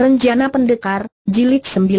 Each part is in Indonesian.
Rencana Pendekar, Jilid 19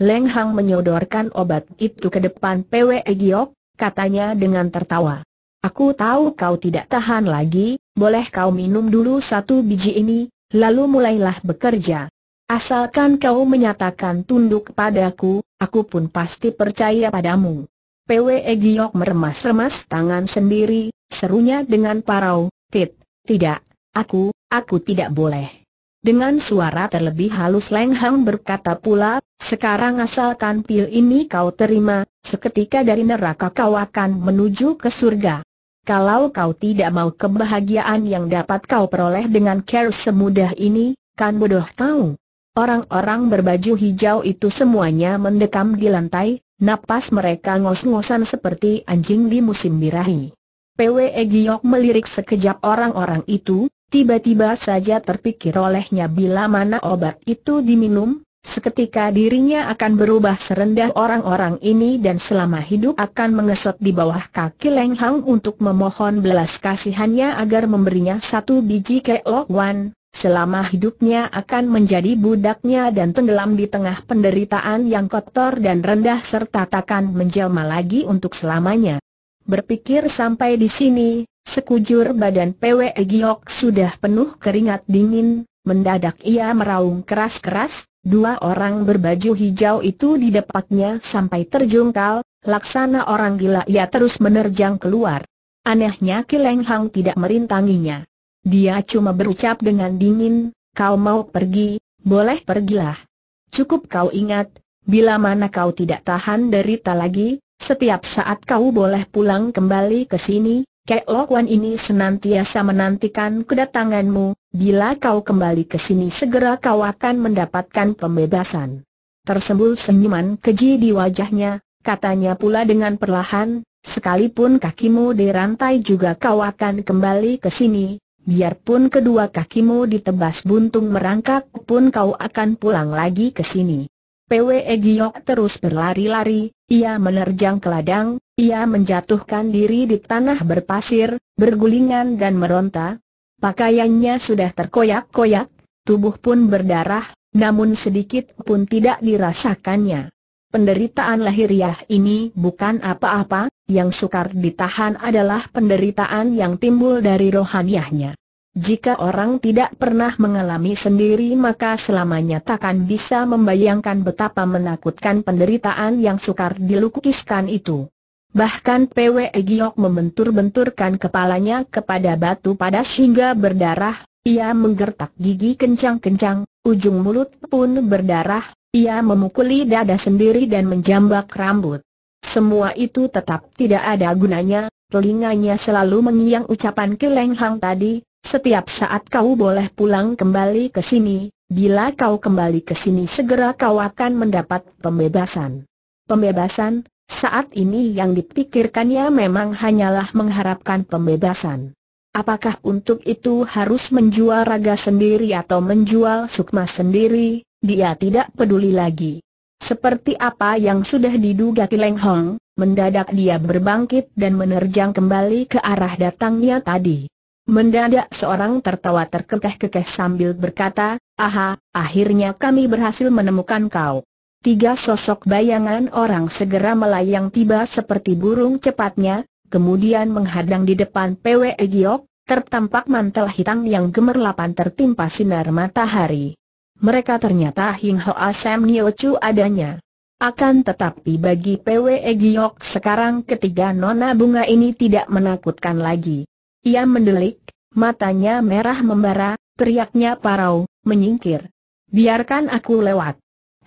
Leng Hang menyodorkan obat itu ke depan Pwe Giok, katanya dengan tertawa. Aku tahu kau tidak tahan lagi, boleh kau minum dulu satu biji ini, lalu mulailah bekerja. Asalkan kau menyatakan tunduk padaku, aku pun pasti percaya padamu. Pwe Giok meremas-remas tangan sendiri, serunya dengan parau, Tit, tidak, aku, aku tidak boleh. Dengan suara terlebih halus Leng Hang berkata pula, sekarang asalkan pil ini kau terima, seketika dari neraka kau akan menuju ke surga. Kalau kau tidak mau kebahagiaan yang dapat kau peroleh dengan care semudah ini, kan bodoh tahu. Orang-orang berbaju hijau itu semuanya mendekam di lantai, napas mereka ngos-ngosan seperti anjing di musim birahi. PWE Giok melirik sekejap orang-orang itu, Tiba-tiba saja terpikir olehnya bila mana obat itu diminum, seketika dirinya akan berubah serendah orang-orang ini dan selama hidup akan mengesot di bawah kaki Leng Hang untuk memohon belas kasihannya agar memberinya satu biji keok wan. Selama hidupnya akan menjadi budaknya dan tenggelam di tengah penderitaan yang kotor dan rendah serta takkan menjelma lagi untuk selamanya. Berpikir sampai di sini, Sekujur badan PW Giok sudah penuh keringat dingin, mendadak ia meraung keras-keras, dua orang berbaju hijau itu di depannya sampai terjungkal, laksana orang gila ia terus menerjang keluar. Anehnya Kileng Hang tidak merintanginya. Dia cuma berucap dengan dingin, kau mau pergi, boleh pergilah. Cukup kau ingat, bila mana kau tidak tahan derita lagi, setiap saat kau boleh pulang kembali ke sini, Kek Lokwan ini senantiasa menantikan kedatanganmu, bila kau kembali ke sini segera kau akan mendapatkan pembebasan. Tersembul senyuman keji di wajahnya, katanya pula dengan perlahan, sekalipun kakimu dirantai juga kau akan kembali ke sini, biarpun kedua kakimu ditebas buntung merangkak pun kau akan pulang lagi ke sini. PWE Giok terus berlari-lari, ia menerjang ke ladang, ia menjatuhkan diri di tanah berpasir, bergulingan dan meronta. Pakaiannya sudah terkoyak-koyak, tubuh pun berdarah, namun sedikit pun tidak dirasakannya. Penderitaan lahiriah ini bukan apa-apa, yang sukar ditahan adalah penderitaan yang timbul dari rohaniahnya. Jika orang tidak pernah mengalami sendiri maka selamanya takkan bisa membayangkan betapa menakutkan penderitaan yang sukar dilukiskan itu. Bahkan PW Giok membentur-benturkan kepalanya kepada batu pada hingga berdarah, ia menggertak gigi kencang-kencang, ujung mulut pun berdarah, ia memukuli dada sendiri dan menjambak rambut. Semua itu tetap tidak ada gunanya, telinganya selalu mengiang ucapan Keleng Hang tadi, setiap saat kau boleh pulang kembali ke sini, bila kau kembali ke sini segera kau akan mendapat pembebasan. Pembebasan, saat ini yang dipikirkannya memang hanyalah mengharapkan pembebasan. Apakah untuk itu harus menjual raga sendiri atau menjual sukma sendiri, dia tidak peduli lagi. Seperti apa yang sudah diduga Kileng Hong, mendadak dia berbangkit dan menerjang kembali ke arah datangnya tadi. Mendadak seorang tertawa terkekeh-kekeh sambil berkata, Aha, akhirnya kami berhasil menemukan kau. Tiga sosok bayangan orang segera melayang tiba seperti burung cepatnya, kemudian menghadang di depan PW Giok, tertampak mantel hitam yang gemerlapan tertimpa sinar matahari. Mereka ternyata Hing Hoa Sam Nio adanya. Akan tetapi bagi PW Giok sekarang ketiga nona bunga ini tidak menakutkan lagi. Ia mendelik, matanya merah membara, teriaknya parau, menyingkir. Biarkan aku lewat.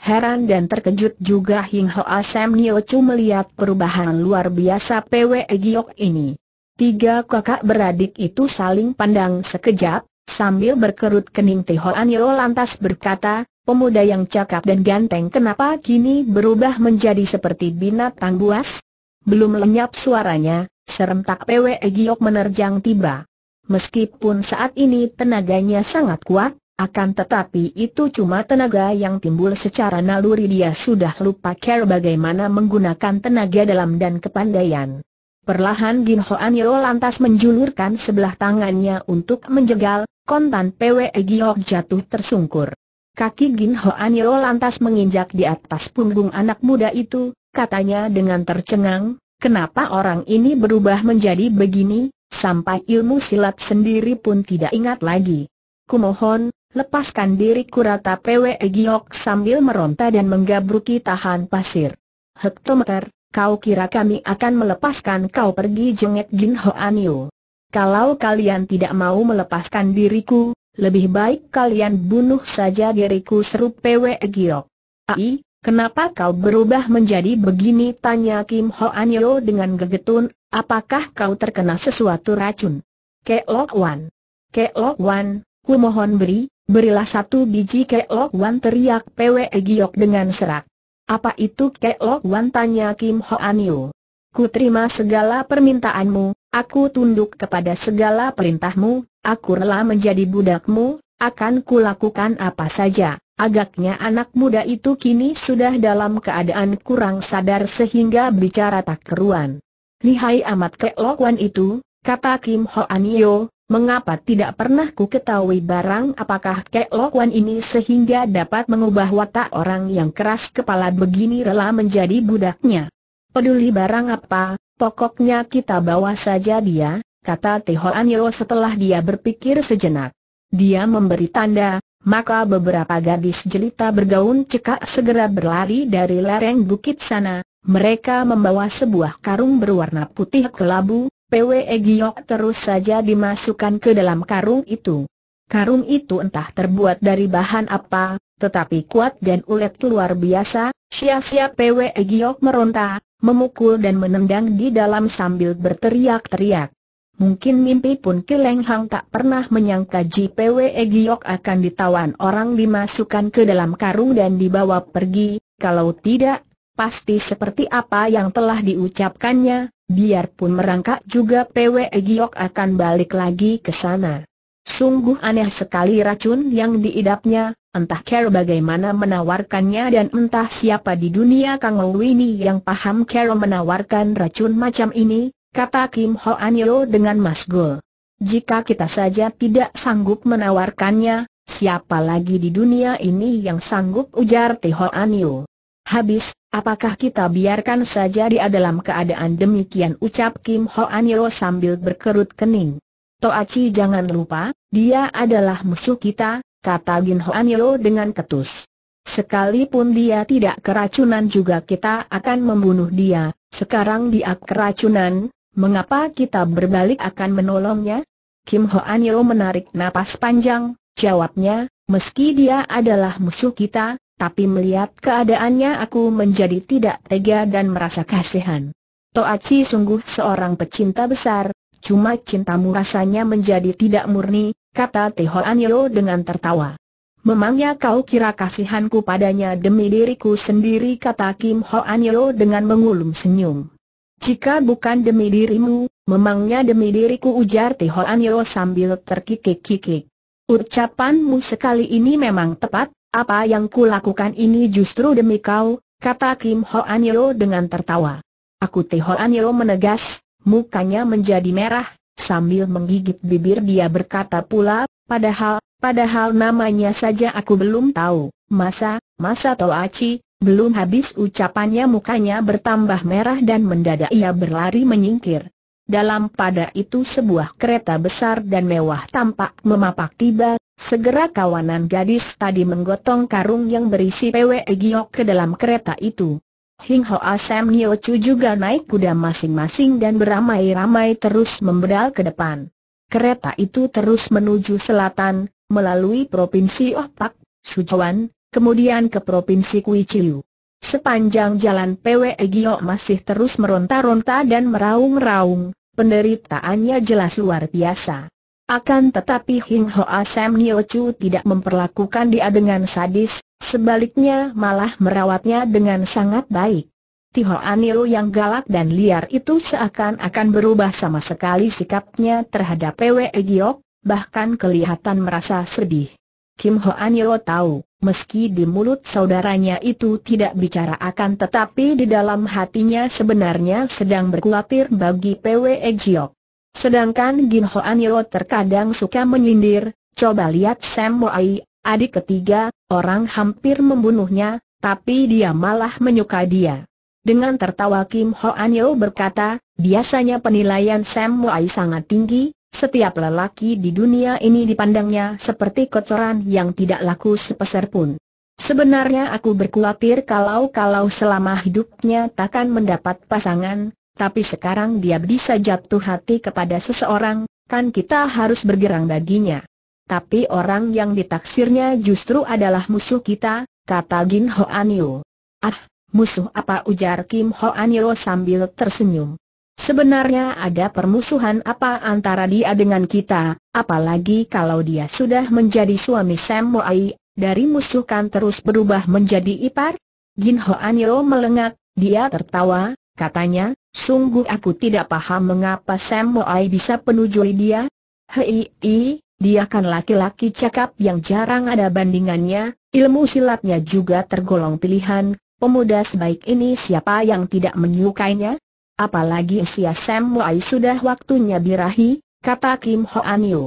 Heran dan terkejut juga Hing Hoa ah, Sam Nio Chu melihat perubahan luar biasa PWE Giok ini. Tiga kakak beradik itu saling pandang sekejap, sambil berkerut kening Teho Anio lantas berkata, pemuda yang cakap dan ganteng kenapa kini berubah menjadi seperti binatang buas? Belum lenyap suaranya, serentak PWE Giok menerjang tiba. Meskipun saat ini tenaganya sangat kuat, akan tetapi itu cuma tenaga yang timbul secara naluri dia sudah lupa care bagaimana menggunakan tenaga dalam dan kepandaian. Perlahan Gin An Yeo lantas menjulurkan sebelah tangannya untuk menjegal, kontan PWE Giok jatuh tersungkur. Kaki Gin An Yeo lantas menginjak di atas punggung anak muda itu, katanya dengan tercengang, kenapa orang ini berubah menjadi begini, sampai ilmu silat sendiri pun tidak ingat lagi. Kumohon, Lepaskan diriku rata PW Giok sambil meronta dan menggabruki tahan pasir. Hektometer, kau kira kami akan melepaskan kau pergi jengek Jin Ho Yu. Kalau kalian tidak mau melepaskan diriku, lebih baik kalian bunuh saja diriku seru PW Giok. Ai, Kenapa kau berubah menjadi begini? Tanya Kim Ho Anil dengan gegetun, apakah kau terkena sesuatu racun? Keok Wan. Keok Wan, ku mohon beri, Berilah satu biji lok wan teriak Pwe Giok dengan serak. Apa itu lok wan tanya Kim Ho An Yu. Ku terima segala permintaanmu, aku tunduk kepada segala perintahmu, aku rela menjadi budakmu, akan kulakukan apa saja. Agaknya anak muda itu kini sudah dalam keadaan kurang sadar sehingga bicara tak keruan. Lihai amat lok wan itu, kata Kim Ho An Yu, Mengapa tidak pernah ku ketahui barang apakah Kek Lokwan ini sehingga dapat mengubah watak orang yang keras kepala begini rela menjadi budaknya? Peduli barang apa, pokoknya kita bawa saja dia, kata Teho Anyo setelah dia berpikir sejenak. Dia memberi tanda, maka beberapa gadis jelita bergaun cekak segera berlari dari lereng bukit sana. Mereka membawa sebuah karung berwarna putih kelabu, PWE Giok terus saja dimasukkan ke dalam karung itu. Karung itu entah terbuat dari bahan apa, tetapi kuat dan ulet luar biasa, sia-sia PWE Giok meronta, memukul dan menendang di dalam sambil berteriak-teriak. Mungkin mimpi pun Kileng Hang tak pernah menyangka JPWE Giok akan ditawan orang dimasukkan ke dalam karung dan dibawa pergi, kalau tidak, pasti seperti apa yang telah diucapkannya, biarpun merangkak juga PW Giok akan balik lagi ke sana. Sungguh aneh sekali racun yang diidapnya, entah Care bagaimana menawarkannya dan entah siapa di dunia Kang ini yang paham Care menawarkan racun macam ini, kata Kim Ho Anilo dengan masgul. Jika kita saja tidak sanggup menawarkannya, siapa lagi di dunia ini yang sanggup ujar Teho Anil? Habis, Apakah kita biarkan saja dia dalam keadaan demikian ucap Kim Ho Yeo sambil berkerut kening. Toachi jangan lupa, dia adalah musuh kita, kata Gin Ho Yeo dengan ketus. Sekalipun dia tidak keracunan juga kita akan membunuh dia, sekarang dia keracunan, mengapa kita berbalik akan menolongnya? Kim Ho Yeo menarik napas panjang, jawabnya, meski dia adalah musuh kita, tapi melihat keadaannya aku menjadi tidak tega dan merasa kasihan. Toachi sungguh seorang pecinta besar, cuma cintamu rasanya menjadi tidak murni, kata Teho dengan tertawa. Memangnya kau kira kasihanku padanya demi diriku sendiri kata Kim Hoan dengan mengulum senyum. Jika bukan demi dirimu, memangnya demi diriku ujar Tehoan sambil terkikik-kikik. Ucapanmu sekali ini memang tepat, apa yang kulakukan ini justru demi kau, kata Kim Ho An Yeo dengan tertawa. Aku Teh Ho An Yeo menegas, mukanya menjadi merah, sambil menggigit bibir dia berkata pula, padahal, padahal namanya saja aku belum tahu, masa, masa Aci, belum habis ucapannya mukanya bertambah merah dan mendadak ia berlari menyingkir. Dalam pada itu sebuah kereta besar dan mewah tampak memapak tiba Segera kawanan gadis tadi menggotong karung yang berisi PWE Giok ke dalam kereta itu. Hing Ho Asem Nyo Chu juga naik kuda masing-masing dan beramai-ramai terus membedal ke depan. Kereta itu terus menuju selatan, melalui Provinsi Oh Pak, kemudian ke Provinsi Kui Chiu. Sepanjang jalan PWE Giok masih terus meronta-ronta dan meraung-raung, penderitaannya jelas luar biasa. Akan tetapi Hing Ho ah Sam Nio Chu tidak memperlakukan dia dengan sadis, sebaliknya malah merawatnya dengan sangat baik. Tiho Anio ah yang galak dan liar itu seakan-akan berubah sama sekali sikapnya terhadap Pwe Giok, bahkan kelihatan merasa sedih. Kim Ho Anio ah tahu, meski di mulut saudaranya itu tidak bicara akan tetapi di dalam hatinya sebenarnya sedang berkhawatir bagi Pwe Giok. Sedangkan Gin Ho Yo terkadang suka menyindir, coba lihat Sam Moai, adik ketiga, orang hampir membunuhnya, tapi dia malah menyuka dia. Dengan tertawa Kim Ho Anio berkata, biasanya penilaian Sam Moai sangat tinggi, setiap lelaki di dunia ini dipandangnya seperti kotoran yang tidak laku sepeser pun. Sebenarnya aku berkhawatir kalau-kalau selama hidupnya takkan mendapat pasangan, tapi sekarang dia bisa jatuh hati kepada seseorang, kan kita harus bergerang baginya. Tapi orang yang ditaksirnya justru adalah musuh kita, kata Gin Ho Anio. Ah, musuh apa ujar Kim Ho Anio sambil tersenyum. Sebenarnya ada permusuhan apa antara dia dengan kita, apalagi kalau dia sudah menjadi suami Sam Moai, dari musuh kan terus berubah menjadi ipar? Gin Ho Anio melengak, dia tertawa, Katanya, sungguh aku tidak paham mengapa Sam Moai bisa penujui dia. Hei, dia kan laki-laki cakap yang jarang ada bandingannya, ilmu silatnya juga tergolong pilihan, pemuda sebaik ini siapa yang tidak menyukainya? Apalagi usia Sam Moai sudah waktunya birahi, kata Kim Ho An Yo.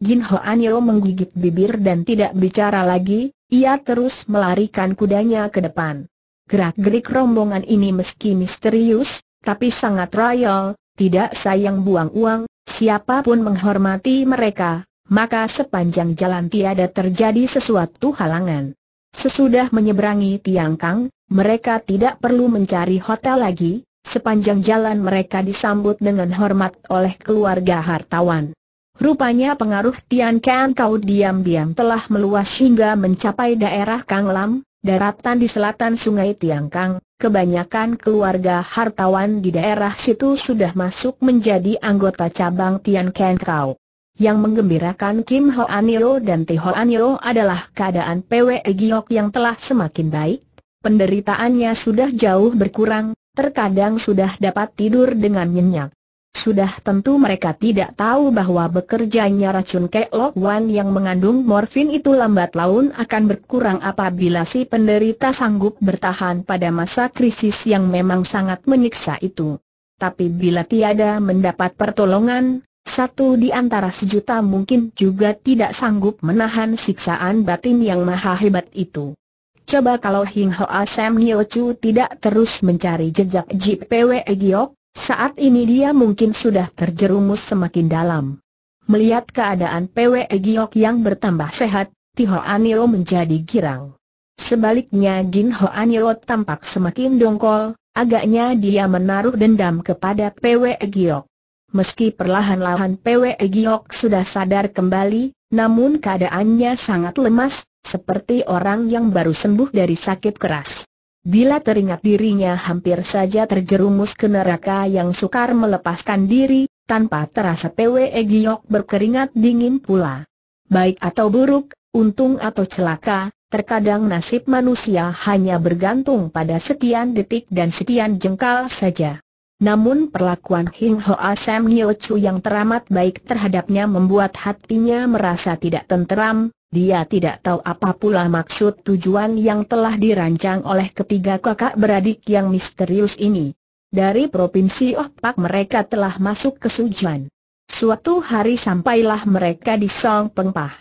Jin Ho An Yo menggigit bibir dan tidak bicara lagi, ia terus melarikan kudanya ke depan. Gerak-gerik rombongan ini meski misterius, tapi sangat royal, tidak sayang buang uang, siapapun menghormati mereka, maka sepanjang jalan tiada terjadi sesuatu halangan. Sesudah menyeberangi Tiangkang, mereka tidak perlu mencari hotel lagi, sepanjang jalan mereka disambut dengan hormat oleh keluarga hartawan. Rupanya pengaruh Tian Kau diam-diam telah meluas hingga mencapai daerah Kanglam, daratan di selatan sungai Tiangkang, kebanyakan keluarga hartawan di daerah situ sudah masuk menjadi anggota cabang Tian Ken Kau. Yang menggembirakan Kim Ho Anilo dan Ti Ho Anilo adalah keadaan PWE Giok yang telah semakin baik, penderitaannya sudah jauh berkurang, terkadang sudah dapat tidur dengan nyenyak. Sudah tentu mereka tidak tahu bahwa bekerjanya racun Kelok Wan yang mengandung morfin itu lambat laun akan berkurang apabila si penderita sanggup bertahan pada masa krisis yang memang sangat menyiksa itu. Tapi bila tiada mendapat pertolongan, satu di antara sejuta mungkin juga tidak sanggup menahan siksaan batin yang maha hebat itu. Coba kalau Hing Hoa Sam Nio Chu tidak terus mencari jejak Jip Pwe Giok, saat ini dia mungkin sudah terjerumus semakin dalam. Melihat keadaan PWE Giok yang bertambah sehat, Tiho Anilo menjadi girang. Sebaliknya Jin Ho tampak semakin dongkol, agaknya dia menaruh dendam kepada PWE Giok. Meski perlahan-lahan PWE Giok sudah sadar kembali, namun keadaannya sangat lemas, seperti orang yang baru sembuh dari sakit keras. Bila teringat dirinya hampir saja terjerumus ke neraka yang sukar melepaskan diri, tanpa terasa Pwe Giyok berkeringat dingin pula. Baik atau buruk, untung atau celaka, terkadang nasib manusia hanya bergantung pada sekian detik dan sekian jengkal saja. Namun perlakuan Hing Hoa Sam Nyo Chu yang teramat baik terhadapnya membuat hatinya merasa tidak tenteram, dia tidak tahu apa pula maksud tujuan yang telah dirancang oleh ketiga kakak beradik yang misterius ini. Dari provinsi Ohpak mereka telah masuk ke Sujuan. Suatu hari sampailah mereka di Song Pengpah.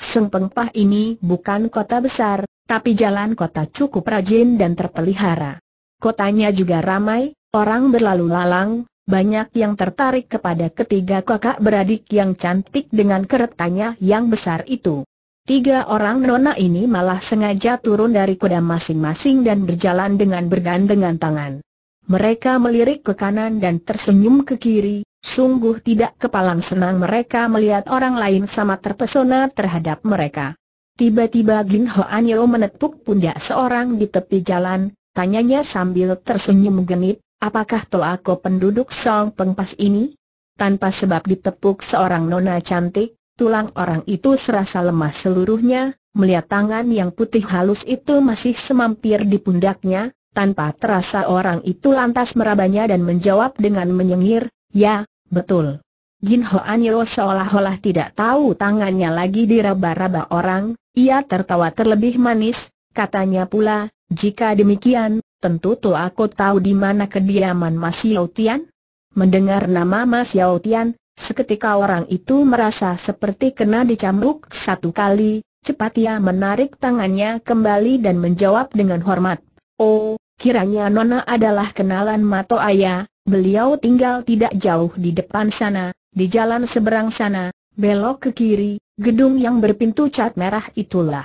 Song Pengpah ini bukan kota besar, tapi jalan kota cukup rajin dan terpelihara. Kotanya juga ramai, orang berlalu lalang, banyak yang tertarik kepada ketiga kakak beradik yang cantik dengan keretanya yang besar itu. Tiga orang nona ini malah sengaja turun dari kuda masing-masing dan berjalan dengan bergandengan tangan. Mereka melirik ke kanan dan tersenyum ke kiri, sungguh tidak kepalang senang mereka melihat orang lain sama terpesona terhadap mereka. Tiba-tiba Gin Ho Anyo menepuk pundak seorang di tepi jalan, tanyanya sambil tersenyum genit, apakah toh aku penduduk Song Pengpas ini? Tanpa sebab ditepuk seorang nona cantik, Tulang orang itu serasa lemah seluruhnya, melihat tangan yang putih halus itu masih semampir di pundaknya, tanpa terasa orang itu lantas merabanya dan menjawab dengan menyengir, ya, betul. Jin Ho Yo seolah-olah tidak tahu tangannya lagi diraba-raba orang, ia tertawa terlebih manis, katanya pula, jika demikian, tentu tu aku tahu di mana kediaman Mas Yau Tian. Mendengar nama Mas Yau Tian, Seketika orang itu merasa seperti kena dicambuk satu kali, cepat ia menarik tangannya kembali dan menjawab dengan hormat. Oh, kiranya Nona adalah kenalan Mato Ayah, beliau tinggal tidak jauh di depan sana, di jalan seberang sana, belok ke kiri, gedung yang berpintu cat merah itulah.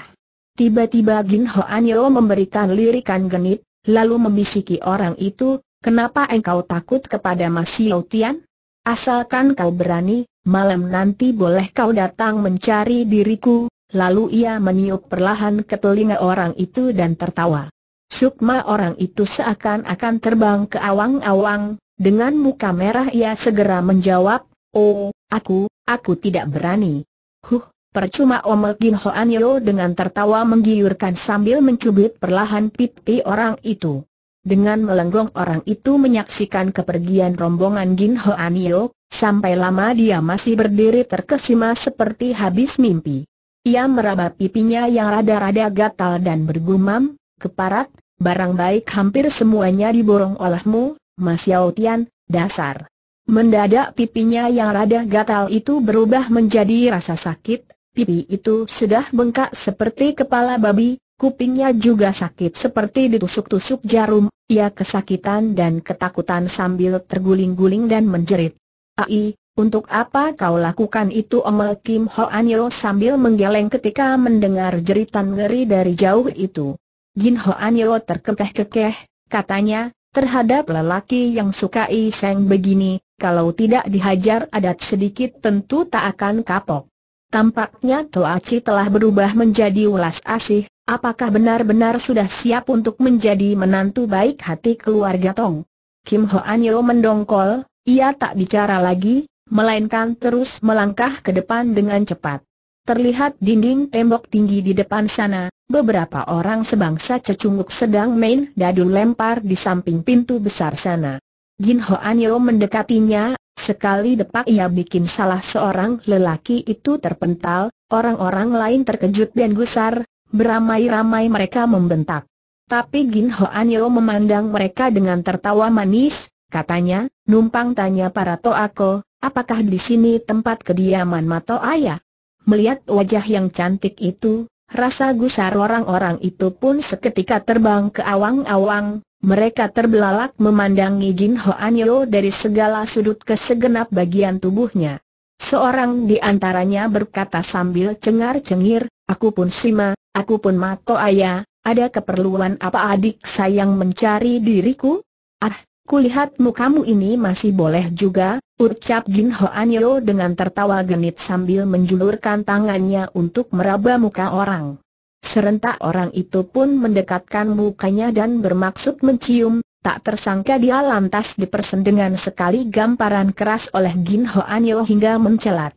Tiba-tiba Gin Ho Anyo memberikan lirikan genit, lalu membisiki orang itu, kenapa engkau takut kepada Mas Yau Tian? Asalkan kau berani, malam nanti boleh kau datang mencari diriku, lalu ia meniup perlahan ke telinga orang itu dan tertawa. Sukma orang itu seakan-akan terbang ke awang-awang, dengan muka merah ia segera menjawab, Oh, aku, aku tidak berani. Huh, percuma omel Gin Hoan Yeo dengan tertawa menggiurkan sambil mencubit perlahan pipi orang itu. Dengan melenggong orang itu menyaksikan kepergian rombongan Jin Ho Anio, sampai lama dia masih berdiri terkesima seperti habis mimpi. Ia meraba pipinya yang rada-rada gatal dan bergumam, keparat, barang baik hampir semuanya diborong olehmu, Mas Yao Tian, dasar. Mendadak pipinya yang rada gatal itu berubah menjadi rasa sakit, pipi itu sudah bengkak seperti kepala babi, Kupingnya juga sakit seperti ditusuk-tusuk jarum, ia kesakitan dan ketakutan sambil terguling-guling dan menjerit. Ai, untuk apa kau lakukan itu Omel Kim Ho Anyo sambil menggeleng ketika mendengar jeritan ngeri dari jauh itu. Jin Ho Anyo terkekeh-kekeh, katanya, terhadap lelaki yang suka iseng begini, kalau tidak dihajar adat sedikit tentu tak akan kapok. Tampaknya Chi telah berubah menjadi ulas asih, Apakah benar-benar sudah siap untuk menjadi menantu baik hati keluarga Tong? Kim Ho Yeo mendongkol, ia tak bicara lagi, melainkan terus melangkah ke depan dengan cepat. Terlihat dinding tembok tinggi di depan sana, beberapa orang sebangsa cecunguk sedang main dadu lempar di samping pintu besar sana. Jin Ho Yeo mendekatinya, sekali depak ia bikin salah seorang lelaki itu terpental, orang-orang lain terkejut dan gusar, Beramai-ramai mereka membentak. Tapi Gin Ho Anyo memandang mereka dengan tertawa manis, katanya, numpang tanya para toako, apakah di sini tempat kediaman Mato Ayah? Melihat wajah yang cantik itu, rasa gusar orang-orang itu pun seketika terbang ke awang-awang, mereka terbelalak memandangi Ho Ho Anyo dari segala sudut ke segenap bagian tubuhnya. Seorang di antaranya berkata sambil cengar-cengir, aku pun Sima, Aku pun mato ayah, ada keperluan apa adik sayang mencari diriku? Ah, kulihat mukamu ini masih boleh juga, ucap Jin Hoan Yo dengan tertawa genit sambil menjulurkan tangannya untuk meraba muka orang. Serentak orang itu pun mendekatkan mukanya dan bermaksud mencium, tak tersangka dia lantas dipersendengan sekali gamparan keras oleh Gin Hoan Yo hingga mencelat.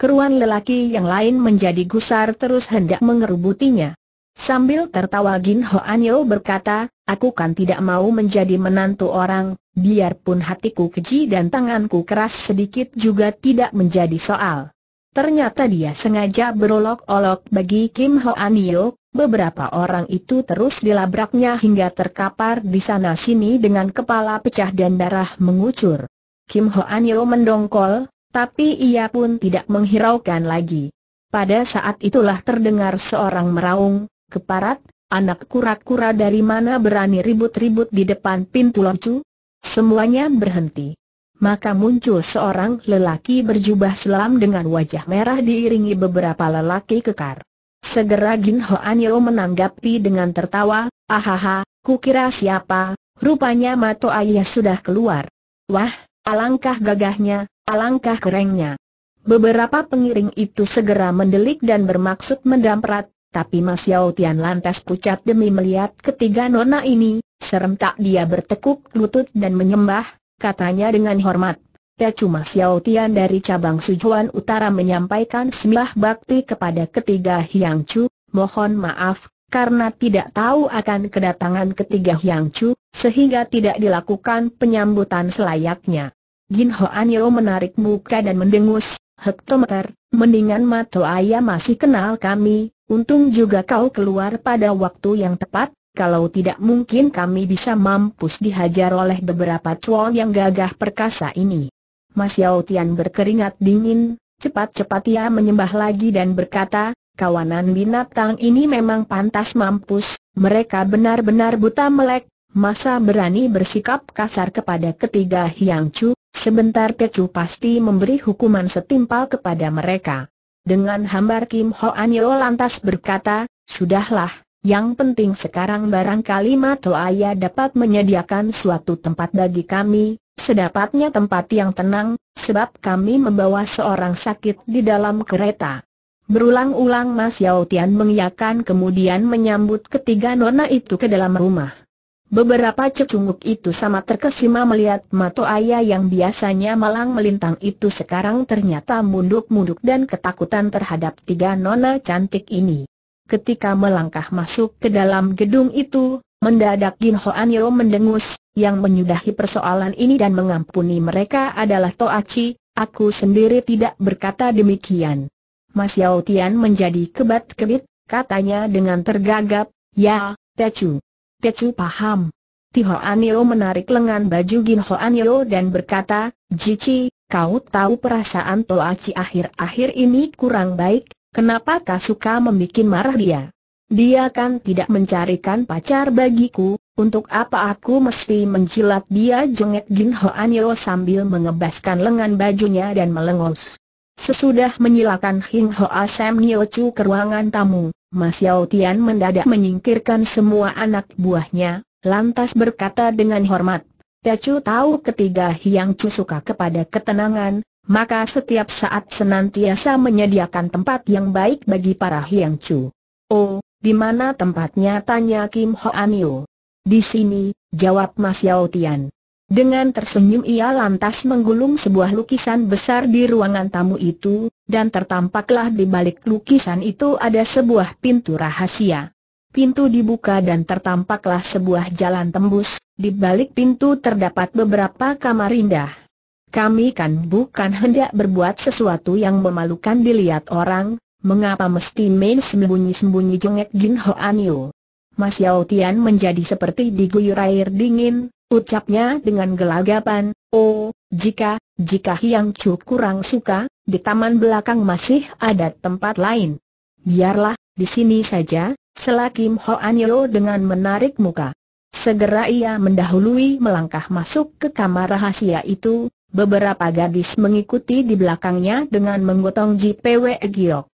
Keruan lelaki yang lain menjadi gusar terus hendak mengerubutinya. Sambil tertawa Gin Ho Anyo berkata, aku kan tidak mau menjadi menantu orang, biarpun hatiku keji dan tanganku keras sedikit juga tidak menjadi soal. Ternyata dia sengaja berolok-olok bagi Kim Ho Anio, beberapa orang itu terus dilabraknya hingga terkapar di sana-sini dengan kepala pecah dan darah mengucur. Kim Ho Anio mendongkol, tapi ia pun tidak menghiraukan lagi. Pada saat itulah terdengar seorang meraung, keparat, anak kura-kura dari mana berani ribut-ribut di depan pintu loncu? Semuanya berhenti. Maka muncul seorang lelaki berjubah selam dengan wajah merah diiringi beberapa lelaki kekar. Segera Gin Ho Yo menanggapi dengan tertawa, ahaha, kukira siapa, rupanya Mato Ayah sudah keluar. Wah, alangkah gagahnya, Alangkah kerennya. Beberapa pengiring itu segera mendelik dan bermaksud mendamprat, tapi Mas Yau Tian lantas pucat demi melihat ketiga nona ini, serentak dia bertekuk lutut dan menyembah, katanya dengan hormat. Tecu Mas Yao Tian dari cabang Sujuan Utara menyampaikan sembah bakti kepada ketiga Hyang Chu, mohon maaf, karena tidak tahu akan kedatangan ketiga Hyang Chu, sehingga tidak dilakukan penyambutan selayaknya. Jin Hoan Yo menarik muka dan mendengus, hektometer, mendingan Mato Ayah masih kenal kami, untung juga kau keluar pada waktu yang tepat, kalau tidak mungkin kami bisa mampus dihajar oleh beberapa cuol yang gagah perkasa ini. Mas Yau Tian berkeringat dingin, cepat-cepat ia menyembah lagi dan berkata, kawanan binatang ini memang pantas mampus, mereka benar-benar buta melek, masa berani bersikap kasar kepada ketiga Hiang Chu, Sebentar Pecu pasti memberi hukuman setimpal kepada mereka. Dengan hambar Kim Ho Yo lantas berkata, Sudahlah, yang penting sekarang barangkali Mato Ayah dapat menyediakan suatu tempat bagi kami, sedapatnya tempat yang tenang, sebab kami membawa seorang sakit di dalam kereta. Berulang-ulang Mas Yao Tian mengiyakan kemudian menyambut ketiga nona itu ke dalam rumah. Beberapa cecunguk itu sama terkesima melihat mata Ayah yang biasanya malang melintang itu sekarang ternyata munduk-munduk dan ketakutan terhadap tiga nona cantik ini. Ketika melangkah masuk ke dalam gedung itu, mendadak Gin Hoan mendengus, yang menyudahi persoalan ini dan mengampuni mereka adalah Toachi, aku sendiri tidak berkata demikian. Mas Yao Tian menjadi kebat-kebit, katanya dengan tergagap, ya, Tecu. Tecu paham. Tiho Anio menarik lengan baju Gin Ho Anio dan berkata, Jici, kau tahu perasaan Toaci akhir-akhir ini kurang baik, kenapa kau suka membuat marah dia? Dia kan tidak mencarikan pacar bagiku, untuk apa aku mesti menjilat dia jengek Gin Ho Anyo sambil mengebaskan lengan bajunya dan melengos. Sesudah menyilakan Hing Hoa Sam Nil Chu ke ruangan tamu, Mas Yao Tian mendadak menyingkirkan semua anak buahnya, lantas berkata dengan hormat, "Chu tahu ketiga Hiang Chu suka kepada ketenangan, maka setiap saat senantiasa menyediakan tempat yang baik bagi para Hiang Chu. Oh, di mana tempatnya tanya Kim Ho Anil. Di sini, jawab Mas Yao Tian. Dengan tersenyum ia lantas menggulung sebuah lukisan besar di ruangan tamu itu, dan tertampaklah di balik lukisan itu ada sebuah pintu rahasia. Pintu dibuka dan tertampaklah sebuah jalan tembus, di balik pintu terdapat beberapa kamar indah. Kami kan bukan hendak berbuat sesuatu yang memalukan dilihat orang, mengapa mesti main sembunyi-sembunyi jengek Jin Ho Yu? Mas Yau Tian menjadi seperti diguyur air dingin, ucapnya dengan gelagapan, oh, jika, jika Hyang Chu kurang suka, di taman belakang masih ada tempat lain. Biarlah, di sini saja, selakim An Yo dengan menarik muka. Segera ia mendahului melangkah masuk ke kamar rahasia itu, beberapa gadis mengikuti di belakangnya dengan menggotong JPW Giok.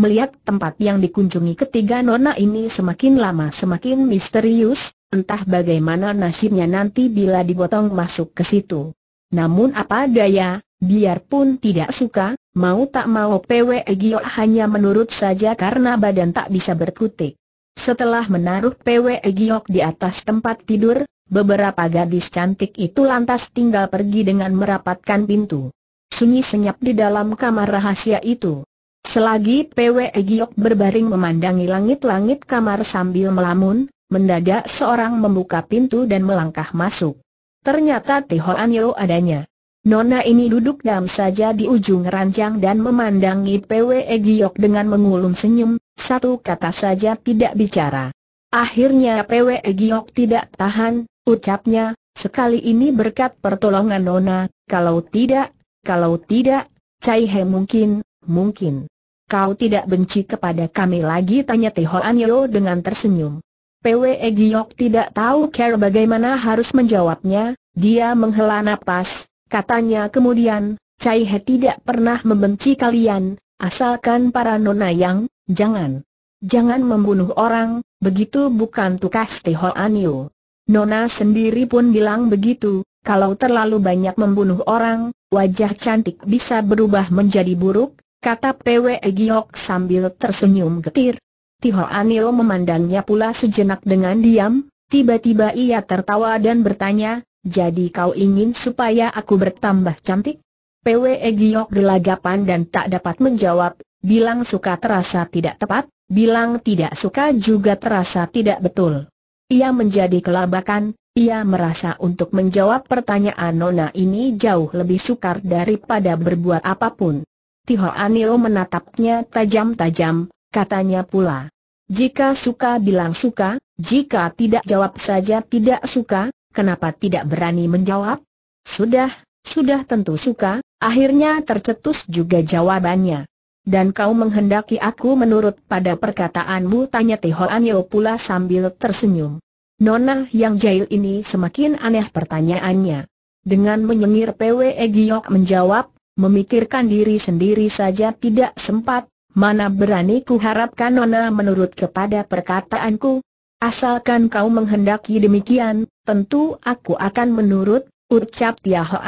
Melihat tempat yang dikunjungi ketiga nona ini semakin lama semakin misterius, entah bagaimana nasibnya nanti bila dibotong masuk ke situ. Namun apa daya, biarpun tidak suka, mau tak mau PW Gio hanya menurut saja karena badan tak bisa berkutik. Setelah menaruh PW Gio di atas tempat tidur, beberapa gadis cantik itu lantas tinggal pergi dengan merapatkan pintu. Sunyi senyap di dalam kamar rahasia itu. Selagi PW Giok berbaring memandangi langit-langit kamar sambil melamun, mendadak seorang membuka pintu dan melangkah masuk. Ternyata Tiho Anyo adanya. Nona ini duduk dalam saja di ujung ranjang dan memandangi PW Giok dengan mengulung senyum, satu kata saja tidak bicara. Akhirnya PW Giok tidak tahan, ucapnya, sekali ini berkat pertolongan Nona, kalau tidak, kalau tidak, Cai He mungkin, mungkin. Kau tidak benci kepada kami lagi tanya Teho Anio dengan tersenyum. Pwe Giok tidak tahu care bagaimana harus menjawabnya, dia menghela nafas, katanya kemudian, Cai He tidak pernah membenci kalian, asalkan para nona yang, jangan. Jangan membunuh orang, begitu bukan tugas Teho Anio. Nona sendiri pun bilang begitu, kalau terlalu banyak membunuh orang, wajah cantik bisa berubah menjadi buruk, kata Pwe Giok sambil tersenyum getir. Tiho Anil memandangnya pula sejenak dengan diam, tiba-tiba ia tertawa dan bertanya, jadi kau ingin supaya aku bertambah cantik? Pwe Giok gelagapan dan tak dapat menjawab, bilang suka terasa tidak tepat, bilang tidak suka juga terasa tidak betul. Ia menjadi kelabakan, ia merasa untuk menjawab pertanyaan Nona ini jauh lebih sukar daripada berbuat apapun. Tiho Anio menatapnya tajam-tajam, katanya pula. Jika suka bilang suka, jika tidak jawab saja tidak suka, kenapa tidak berani menjawab? Sudah, sudah tentu suka, akhirnya tercetus juga jawabannya. Dan kau menghendaki aku menurut pada perkataanmu tanya Tiho Anio pula sambil tersenyum. Nona yang jahil ini semakin aneh pertanyaannya. Dengan menyengir PWE Giyok menjawab, memikirkan diri sendiri saja tidak sempat, mana berani harapkan Nona menurut kepada perkataanku? Asalkan kau menghendaki demikian, tentu aku akan menurut, ucap Tiaho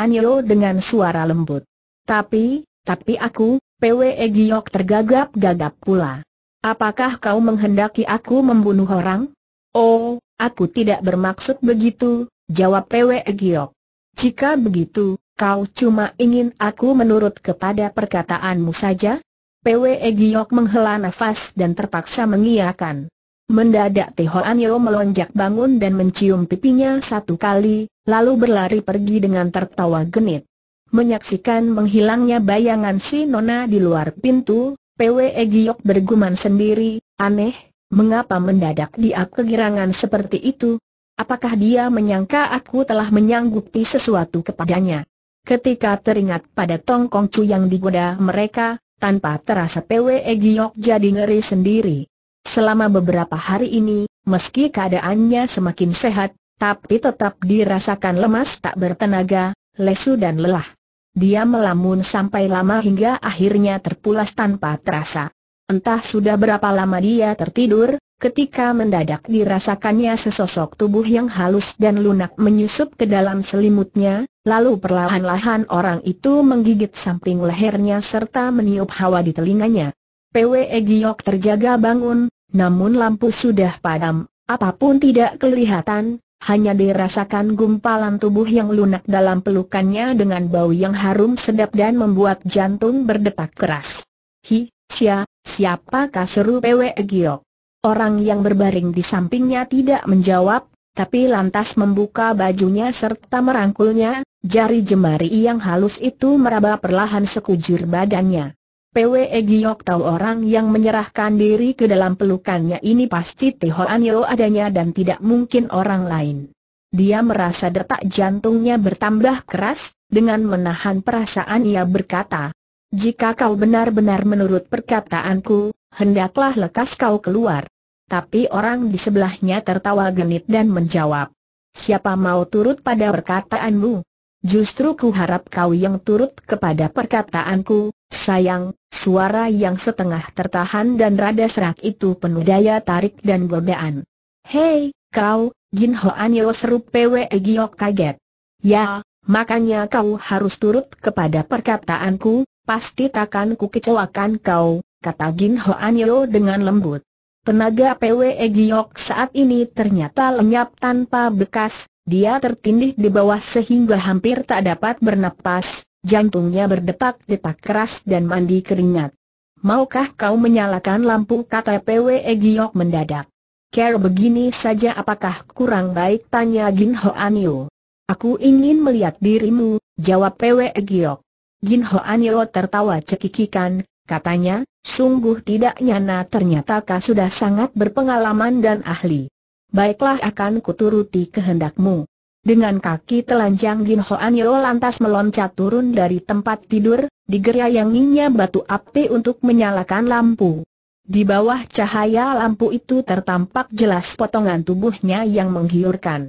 dengan suara lembut. Tapi, tapi aku, PWE Giyok tergagap-gagap pula. Apakah kau menghendaki aku membunuh orang? Oh, aku tidak bermaksud begitu, jawab PWE Giyok. Jika begitu, Kau cuma ingin aku menurut kepada perkataanmu saja? Pwe Giok menghela nafas dan terpaksa mengiyakan. Mendadak Tihoan melonjak bangun dan mencium pipinya satu kali, lalu berlari pergi dengan tertawa genit. Menyaksikan menghilangnya bayangan si Nona di luar pintu, Pwe Giok bergumam sendiri, aneh, mengapa mendadak dia kegirangan seperti itu? Apakah dia menyangka aku telah menyanggupi sesuatu kepadanya? Ketika teringat pada Tong Chu yang digoda mereka, tanpa terasa PWE Giok jadi ngeri sendiri. Selama beberapa hari ini, meski keadaannya semakin sehat, tapi tetap dirasakan lemas tak bertenaga, lesu dan lelah. Dia melamun sampai lama hingga akhirnya terpulas tanpa terasa. Entah sudah berapa lama dia tertidur, Ketika mendadak dirasakannya sesosok tubuh yang halus dan lunak menyusup ke dalam selimutnya, lalu perlahan-lahan orang itu menggigit samping lehernya serta meniup hawa di telinganya. PWE Giok terjaga bangun, namun lampu sudah padam, apapun tidak kelihatan, hanya dirasakan gumpalan tubuh yang lunak dalam pelukannya dengan bau yang harum sedap dan membuat jantung berdetak keras. Hi, siapa siapakah seru PWE Giok? Orang yang berbaring di sampingnya tidak menjawab, tapi lantas membuka bajunya serta merangkulnya, jari jemari yang halus itu meraba perlahan sekujur badannya. PWE Giok tahu orang yang menyerahkan diri ke dalam pelukannya ini pasti Tihoan Yo adanya dan tidak mungkin orang lain. Dia merasa detak jantungnya bertambah keras, dengan menahan perasaan ia berkata, Jika kau benar-benar menurut perkataanku, hendaklah lekas kau keluar tapi orang di sebelahnya tertawa genit dan menjawab. Siapa mau turut pada perkataanmu? Justru ku harap kau yang turut kepada perkataanku, sayang, suara yang setengah tertahan dan rada serak itu penuh daya tarik dan godaan. Hei, kau, Jin Ho Yo seru PWE Giok kaget. Ya, makanya kau harus turut kepada perkataanku, pasti takkan ku kecewakan kau, kata Jin Ho Yo dengan lembut. Tenaga PWE Giok saat ini ternyata lenyap tanpa bekas, dia tertindih di bawah sehingga hampir tak dapat bernapas, jantungnya berdetak-detak keras dan mandi keringat. Maukah kau menyalakan lampu kata PWE Giok mendadak? Care begini saja apakah kurang baik tanya Gin Ho Anio. Aku ingin melihat dirimu, jawab PWE Giok. Gin Ho Anio tertawa cekikikan, Katanya, sungguh tidak nyana ternyata kau sudah sangat berpengalaman dan ahli. Baiklah akan kuturuti kehendakmu. Dengan kaki telanjang Gin Hoan Yeo lantas meloncat turun dari tempat tidur, digerayanginya batu api untuk menyalakan lampu. Di bawah cahaya lampu itu tertampak jelas potongan tubuhnya yang menggiurkan.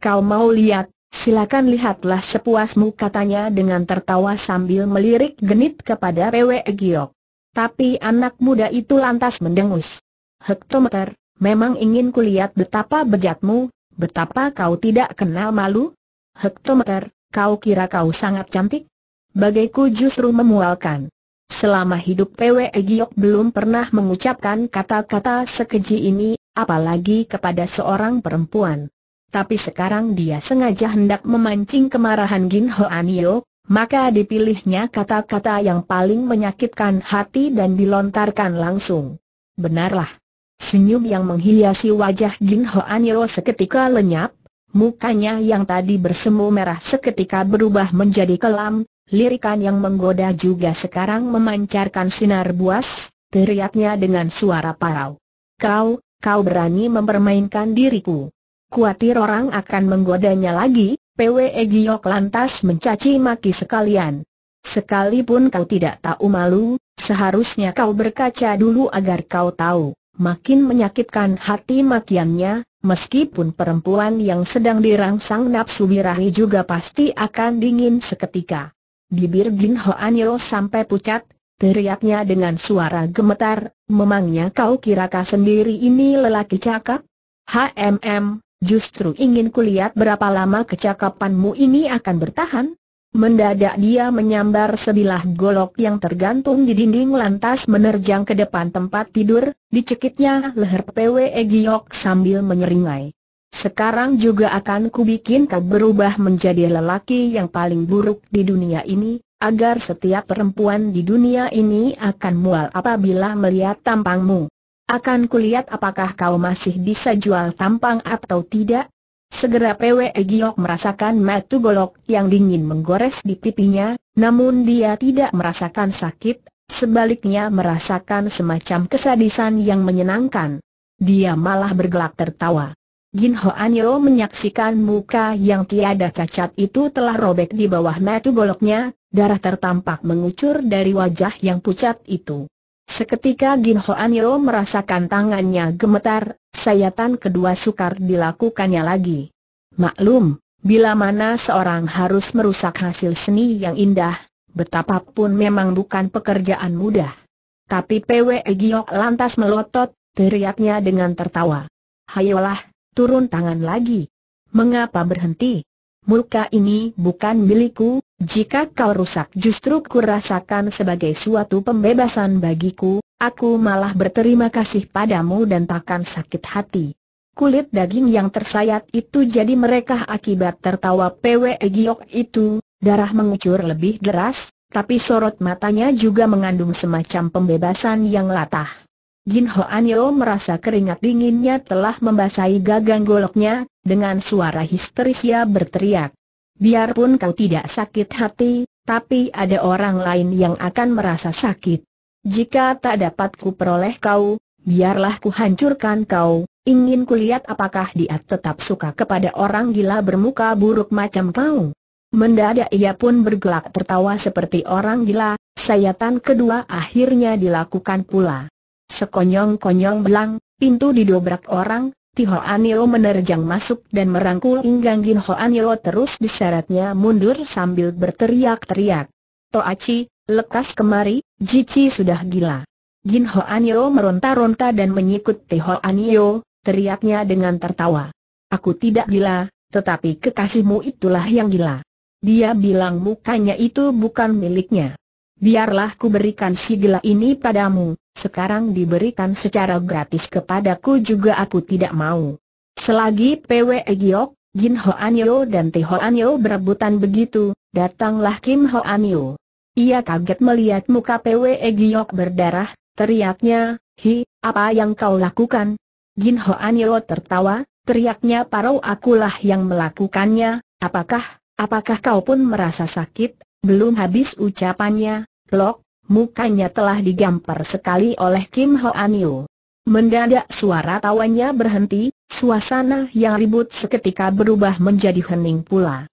Kau mau lihat, Silakan lihatlah sepuasmu katanya dengan tertawa sambil melirik genit kepada Pwe Giok. Tapi anak muda itu lantas mendengus. Hektometer, memang ingin kulihat betapa bejatmu, betapa kau tidak kenal malu? Hektometer, kau kira kau sangat cantik? Bagaiku justru memualkan. Selama hidup Pwe Giok belum pernah mengucapkan kata-kata sekeji ini, apalagi kepada seorang perempuan tapi sekarang dia sengaja hendak memancing kemarahan Gin Ho Anio, maka dipilihnya kata-kata yang paling menyakitkan hati dan dilontarkan langsung. Benarlah. Senyum yang menghiasi wajah Gin Ho Anio seketika lenyap, mukanya yang tadi bersemu merah seketika berubah menjadi kelam, lirikan yang menggoda juga sekarang memancarkan sinar buas, teriaknya dengan suara parau. Kau, kau berani mempermainkan diriku. Kuatir orang akan menggodanya lagi, PWE Giok lantas mencaci maki sekalian. Sekalipun kau tidak tahu malu, seharusnya kau berkaca dulu agar kau tahu. Makin menyakitkan hati makiannya, meskipun perempuan yang sedang dirangsang nafsu birahi juga pasti akan dingin seketika. Bibir Gin Ho Anyo sampai pucat, teriaknya dengan suara gemetar, memangnya kau kirakah sendiri ini lelaki cakap? HMM, Justru ingin kulihat berapa lama kecakapanmu ini akan bertahan. Mendadak dia menyambar sebilah golok yang tergantung di dinding lantas menerjang ke depan tempat tidur, dicekitnya leher PW Giok sambil menyeringai. Sekarang juga akan kubikin kau berubah menjadi lelaki yang paling buruk di dunia ini, agar setiap perempuan di dunia ini akan mual apabila melihat tampangmu. Akan kulihat apakah kau masih bisa jual tampang atau tidak? Segera Pwe Giok merasakan matu golok yang dingin menggores di pipinya, namun dia tidak merasakan sakit, sebaliknya merasakan semacam kesadisan yang menyenangkan. Dia malah bergelak tertawa. Jin Ho Anyo menyaksikan muka yang tiada cacat itu telah robek di bawah matu goloknya, darah tertampak mengucur dari wajah yang pucat itu. Seketika Gin Hoan merasakan tangannya gemetar, sayatan kedua sukar dilakukannya lagi. Maklum, bila mana seorang harus merusak hasil seni yang indah, betapapun memang bukan pekerjaan mudah. Tapi PW Giok lantas melotot, teriaknya dengan tertawa. Hayolah, turun tangan lagi. Mengapa berhenti? Muka ini bukan milikku, jika kau rusak justru kurasakan sebagai suatu pembebasan bagiku, aku malah berterima kasih padamu dan takkan sakit hati. Kulit daging yang tersayat itu jadi mereka akibat tertawa Pwe Giok itu, darah mengucur lebih deras, tapi sorot matanya juga mengandung semacam pembebasan yang latah. Jin Ho Yo merasa keringat dinginnya telah membasahi gagang goloknya, dengan suara histeris ia berteriak. Biarpun kau tidak sakit hati, tapi ada orang lain yang akan merasa sakit. Jika tak dapat ku peroleh kau, biarlah ku hancurkan kau, ingin kulihat apakah dia tetap suka kepada orang gila bermuka buruk macam kau. Mendadak ia pun bergelak tertawa seperti orang gila, sayatan kedua akhirnya dilakukan pula. Sekonyong-konyong belang, pintu didobrak orang, Tiho Anilo menerjang masuk dan merangkul Inggang Ho Anilo terus diseretnya mundur sambil berteriak-teriak. Toachi, lekas kemari, Jici sudah gila. Ho Anilo meronta-ronta dan menyikut Tiho Anilo, teriaknya dengan tertawa. Aku tidak gila, tetapi kekasihmu itulah yang gila. Dia bilang mukanya itu bukan miliknya biarlah ku berikan sigla ini padamu, sekarang diberikan secara gratis kepadaku juga aku tidak mau. Selagi PW Giok, Jin Ho Anyo dan Ti Hoan Yo berebutan begitu, datanglah Kim Ho Anyo Ia kaget melihat muka PW Giok berdarah, teriaknya, Hi, apa yang kau lakukan? Jin Ho Anyo tertawa, teriaknya parau akulah yang melakukannya, apakah, apakah kau pun merasa sakit belum habis ucapannya, lok, mukanya telah digampar sekali oleh Kim Ho Yu. Mendadak suara tawanya berhenti, suasana yang ribut seketika berubah menjadi hening pula.